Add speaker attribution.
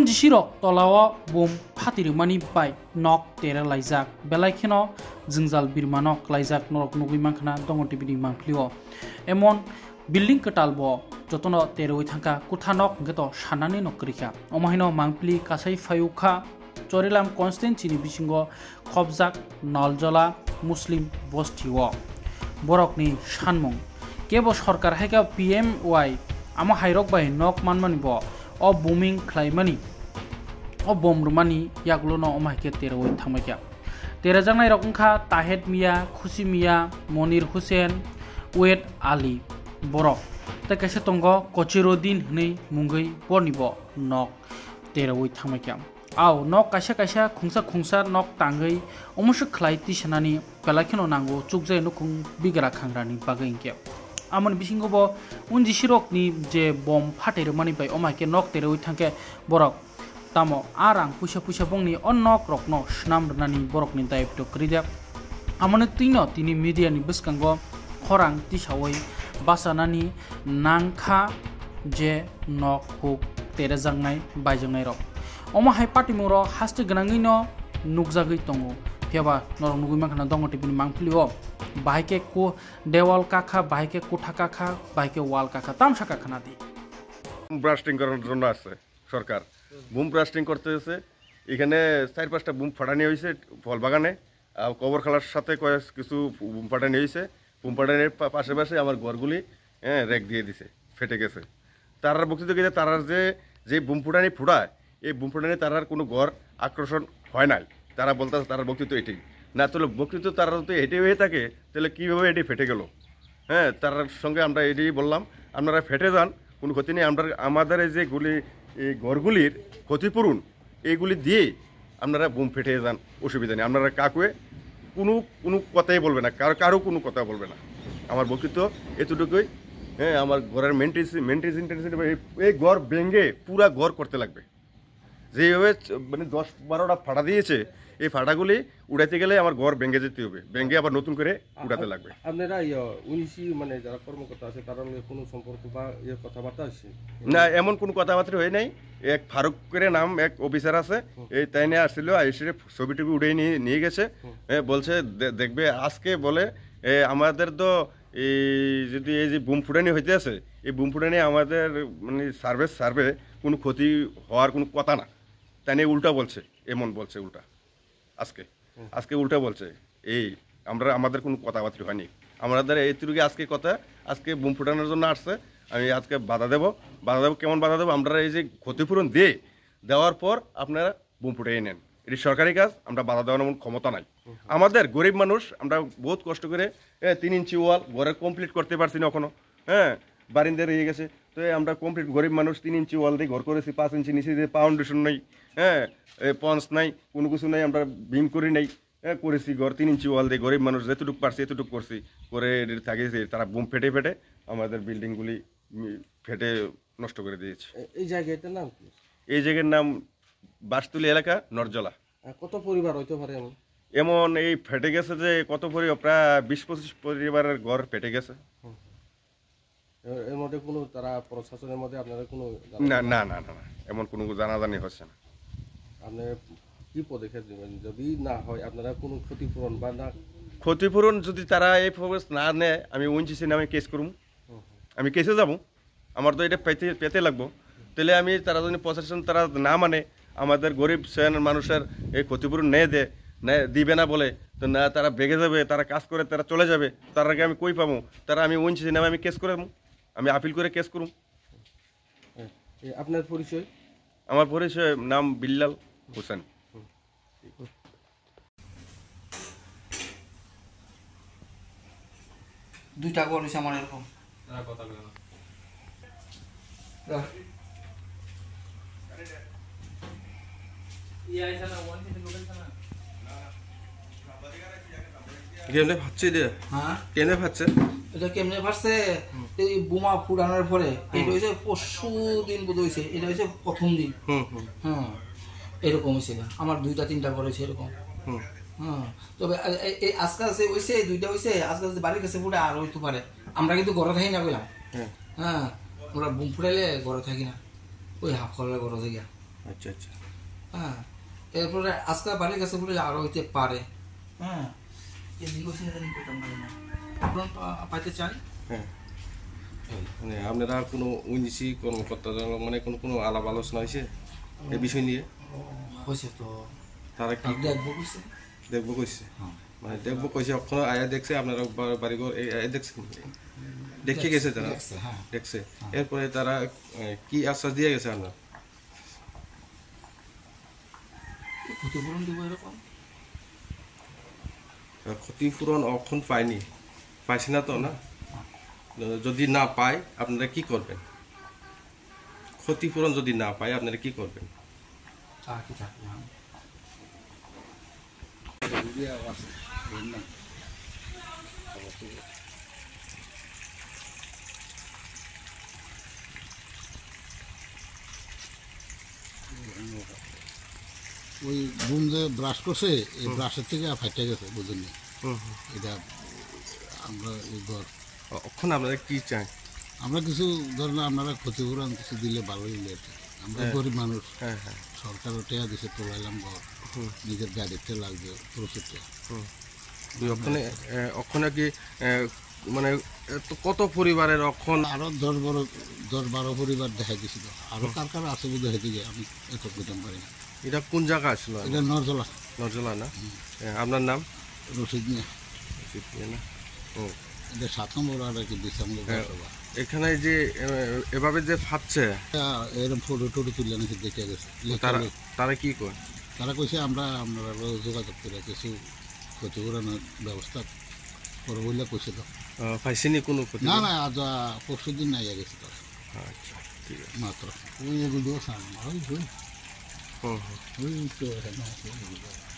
Speaker 1: পঞ্জিসিরক তলাও বোম ফাতিরমানি বাই নক তেরে লাইজাক বেলাইখেনো জঞ্জাল বিরমানক লাইজাক নরক নগুইমাংখানা দঙ টিবিনি মাংফ্লিও এমন বিল্ডিং কটাল ব যতন তেরোই থাকা কুথানক গেত সানানি নকরিখা অমাহিন মাংপ্লি কাসাই ফায়ুখা চরিলাম কনস্টেন্সিনি বিসিঙ্গ খবজাক নলজলা মুসলিম বস্তিও বরকনি সানমুং কেব সরকার হাইকা পি এম ওয়াই আমা হাইরক বাই নক মানমানিব অ বুমিং খ্লাইমানি o bomrumani yaglano omahike teroi thangmaikya তেরাজাংনাই রকমখা তাহেদ মিয়া খুশি মিয়া মনির হুসেন ওয়েদ আলী বড় তাই কেসে তঙ্গ কচিরদিন হই মুঙ্গই বনিব নক তের ওই থামাইকা আও নক কাইসা কাইসা খুংসা খুংসা নক টাঙ্গই অমস্য খ্লাই তিসানানি পেলাখিনো নাঙ্গো চুকজাই নুকুং বিগ্রা খাংরানি বাগে ইংকে আমন বিসিংগব উনজিসি রকনি যে বম ফাটেরমানি বাই অমাকে নক তেরোই থাকে বরক tamo arang pusa pusa bongni onnok rokno snam borok ni daib to krida amone tino tini media ni biskango khorang tisawai basanani nangkha je nok huk terejangnai baijangnai rok omo hai patimuro haste gnangino nukjagui tongo phiaba norok nugui mankhana dongo tibini mangpilio বাইকে ko dewal কাখা বাইকে কোঠা কাখা বাইকে ওয়াল কাখা তামসা কাখা না দিই
Speaker 2: blasting করার জন্য আছে সরকার বুম ব্লাস্টিং করতেছে এখানে চার পাঁচটা বুম ফাটানি হয়েছে ফল বাগানে আর কবর খেলার সাথে কয়েক কিছু বুম ফাটানি হয়েছে বুম ফাটানির পাশে আমার ঘরগুলি হ্যাঁ রেক দিয়ে দিছে ফেটে গেছে তারার বক্তৃতা গেছে তারার যে যে বুম ফুটানি ফুটায় এই বুম ফুটানি তারার কোনো ঘর আকর্ষণ হয় নাই তারা বলতেছে তারার বক্তৃত্ব এটি না তাহলে বক্তৃত্ব তারা তো এটি হয়ে থাকে তাহলে কীভাবে এটি ফেটে গেল হ্যাঁ তার সঙ্গে আমরা এটি বললাম আপনারা ফেটে যান কোনো ক্ষতি নেই আমরা আমাদের এই যে গুলি এই ঘরগুলির ক্ষতিপূরণ এইগুলি দিয়ে আপনারা বুম ফেটে যান অসুবিধা নেই আপনারা কাকুয়ে কোনো কোনো কথাই বলবে না কারো কারো কোনো কথা বলবে না আমার বক্তৃত্ব এতটুকুই হ্যাঁ আমার ঘরের মেনটেন্স মেনটেন্স এই ঘর ভেঙে পুরা ঘর করতে লাগবে যেভাবে মানে দশ বারোটা ফাটা দিয়েছে এই ফাটাগুলি উড়াইতে গেলে আমার ঘর ভেঙে যেতে হবে ভেঙে আবার নতুন করে উড়াতে লাগবে
Speaker 3: আপনারা উনিশি ইয়ে, মানে যারা কর্মকর্তা আছে তার কোনো সম্পর্ক বা ইয়ে কথাবার্তা আছে
Speaker 2: না এমন কোনো কথাবার্তা হয়ে নাই এক ফারুক করে নাম এক অফিসার আছে এই তাই নিয়ে আসছিল এসে ছবিটুকু উড়ে নিয়ে নিয়ে গেছে বলছে দেখবে আজকে বলে আমাদের তো এই যদি এই যে বুম ফুটানি হইতে আছে এই বুম ফুটানি আমাদের মানে সার্ভে সার্ভে কোনো ক্ষতি হওয়ার কোনো কথা না তাই নিয়ে উল্টা বলছে এমন বলছে উল্টা আজকে আজকে উল্টে বলছে এই আমরা আমাদের কোনো কথাবার্তা হয়নি আমাদের এই তুরুগে আজকে কথা আজকে বুম ফুটানোর জন্য আসছে আমি আজকে বাধা দেবো বাধা দেবো কেমন বাধা দেবো আমরা এই যে ক্ষতিপূরণ দিয়ে দেওয়ার পর আপনারা বুম ফুটিয়ে নেন এটি সরকারি কাজ আমরা বাধা দেওয়ার এমন ক্ষমতা নাই আমাদের গরিব মানুষ আমরা বহুত কষ্ট করে তিন ইঞ্চি ওয়াল ঘরে কমপ্লিট করতে পারছি না এখনও হ্যাঁ বারিন্দা রয়ে গেছে তো আমরা কমপ্লিট গরিব মানুষ তিন ইঞ্চি ওয়াল দিয়ে ঘর করেছি পাঁচ ইঞ্চি নিচে দিয়ে ফাউন্ডেশন নেই হ্যাঁ পঞ্চ নাই কোনো কিছু নাই আমরা ভীম করি নাই হ্যাঁ করেছি ঘর তিন ইঞ্চি ওয়াল দিয়ে গরিব মানুষ যেতটুকু পারছি এতটুকু করছি করে থাকিয়েছি তারা বুম ফেটে ফেটে আমাদের বিল্ডিংগুলি ফেটে নষ্ট করে দিয়েছে এই জায়গাটার নাম কি এই জায়গার নাম বাসতুলি এলাকা নরজলা
Speaker 3: কত পরিবার হইতে পারে এমন
Speaker 2: এমন এই ফেটে গেছে যে কত পরিবার প্রায় বিশ পঁচিশ পরিবারের ঘর ফেটে গেছে
Speaker 3: এর মধ্যে কোনো তারা প্রশাসনের মধ্যে আপনাদের কোনো না না না
Speaker 2: না এমন কোনো জানাজানি হচ্ছে না
Speaker 3: আপনি কি পদক্ষেপ নেবেন যদি না হয় আপনারা কোনো ক্ষতিপূরণ
Speaker 2: বা না ক্ষতিপূরণ যদি তারা এই প্রবেশ না নেয় আমি ওএনজিসি নামে কেস করুম আমি কেসে যাব আমার তো এটা পেতে পেতে লাগবো তাহলে আমি তারা যদি প্রশাসন তারা না মানে আমাদের গরিব শ্রেণীর মানুষের এই ক্ষতিপূরণ নেয় দেয় দিবে না বলে তো না তারা বেগে যাবে তারা কাজ করে তারা চলে যাবে তার আগে আমি কই পাবো তারা আমি ওনছি নামে আমি কেস করে আমি আপিল করে কেস করুম
Speaker 3: আপনার পরিচয়
Speaker 2: আমার পরিচয় নাম বিল্লাল হোসেন
Speaker 1: দুইটা কল হয়েছে আমার এরকম
Speaker 3: কেমনে ভাবছে হ্যাঁ? কেমনে ভাবছে
Speaker 1: এটা কেমনে ভাবছে এই বোমা ফুটানোর পরে এটা হয়েছে পরশু দিন বোধ হয়েছে এটা হয়েছে প্রথম দিন হ্যাঁ এরকম হয়েছে আমার দুইটা তিনটা করে হয়েছে এরকম হ্যাঁ তবে এই আজকাল যে হয়েছে দুইটা হয়েছে আজকাল যে বাড়ির কাছে ফুটে আর হইতে পারে আমরা কিন্তু ঘরে থাকি না বললাম হ্যাঁ আমরা বুম ফুটাইলে ঘরে থাকি না ওই হাফ খরলে ঘরে থাকি আচ্ছা আচ্ছা হ্যাঁ এরপরে আজকাল বাড়ির কাছে ফুটে আরও হইতে পারে হ্যাঁ পাইতে চাই হ্যাঁ
Speaker 3: মানে আপনারা কোনো উইনসি কর্মকর্তা মানে কোনো কোনো আলাপ আলোচনা হয়েছে এ বিষয় নিয়ে হয়েছে তো তারা কি দেখবো কইছে দেখবো কইছে হ্যাঁ। মানে দেখবো কইছে ওখানে আয়া দেখছে আপনারা বাড়িঘর আয়া দেখছে দেখে গেছে তারা দেখছে হ্যাঁ। হ্যাঁ। এরপরে তারা কি আশ্বাস দিয়ে গেছে আপনার
Speaker 1: ক্ষতিপূরণ দিব এরকম
Speaker 3: ক্ষতিপূরণ অখন পাইনি পাইছে না তো না যদি না পায় আপনারা কি করবেন ক্ষতিপূরণ যদি না পায় আপনারা কি করবেন হ্যাঁ। ওই বুম যে ব্রাশ করছে এই ব্রাশের থেকে ফাইটে গেছে বুঝলেন এটা আমরা এই অক্ষণ আপনারা কি চান আমরা কিছু ধরেন আপনারা ক্ষতিপূরণ কিছু দিলে ভালোই লেটে আমরা হ্যাঁ। গরিব মানুষ হ্যাঁ হ্যাঁ সরকারও টেয়া দিছে তোলাইলাম ঘর নিজের গাড়িতে লাগবে প্রচুর ওখানে ওখানে কি মানে কত পরিবারের অক্ষণ আরও দশ বারো দশ বারো পরিবার দেখা গেছিল আরো কার কার আছে বুঝে হেঁটে গিয়ে আমি এত বুঝতে পারি না এটা কোন জায়গা আসলো এটা নজলা নজলা না আপনার নাম রশিদ মিয়া রশিদ মিয়া না ও যে সাত নম্বর কি দিচ্ছে হ্যাঁ। এখানে যে এভাবে যে ফাঁপছে হ্যাঁ, এরম ফটো টটো তুলে নাকি দেখে গেছে তারা কি করে তারা কইছে আমরা আপনারা যোগাযোগ করে কিছু ক্ষতিপূরণের ব্যবস্থা করবো বলে কইছিল আহ, পাইছেনি কোনো ক্ষতি না না আজ আহ, পরশুদিন নাই গেছে তারা আচ্ছা ঠিক মাত্র ওই এগুলো সামনে ওই ওই তো